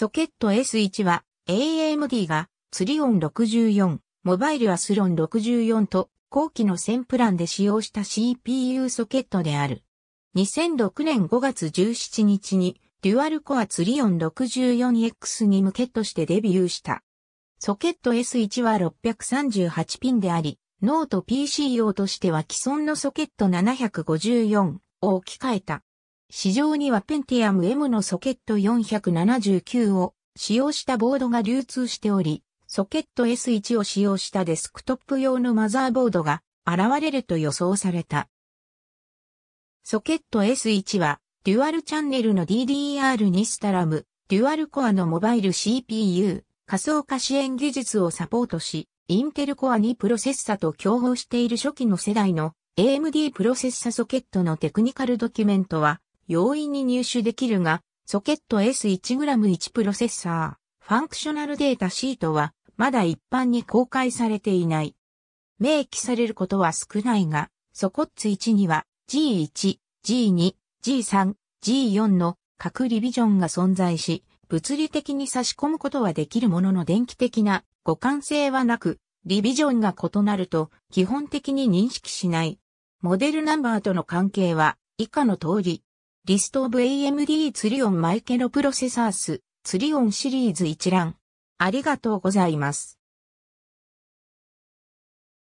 ソケット S1 は AMD がツリオン64、モバイルアスロン64と後期の1000プランで使用した CPU ソケットである。2006年5月17日にデュアルコアツリオン 64X に向けとしてデビューした。ソケット S1 は638ピンであり、ノート PC 用としては既存のソケット754を置き換えた。市場には Pentium M のソケット479を使用したボードが流通しており、ソケット S1 を使用したデスクトップ用のマザーボードが現れると予想された。ソケット S1 は、デュアルチャンネルの DDR にスタラム、デュアルコアのモバイル CPU、仮想化支援技術をサポートし、インテルコアにプロセッサと競合している初期の世代の AMD プロセッサソケットのテクニカルドキュメントは容易に入手できるが、ソケット S1g1 プロセッサー、ファンクショナルデータシートは、まだ一般に公開されていない。明記されることは少ないが、ソコッツ1には G1、G2、G3、G4 の各リビジョンが存在し、物理的に差し込むことはできるものの電気的な互換性はなく、リビジョンが異なると基本的に認識しない。モデルナンバーとの関係は以下の通り、リストオブ AMD ツリオンマイケロプロセサースツリオンシリーズ一覧。ありがとうございます。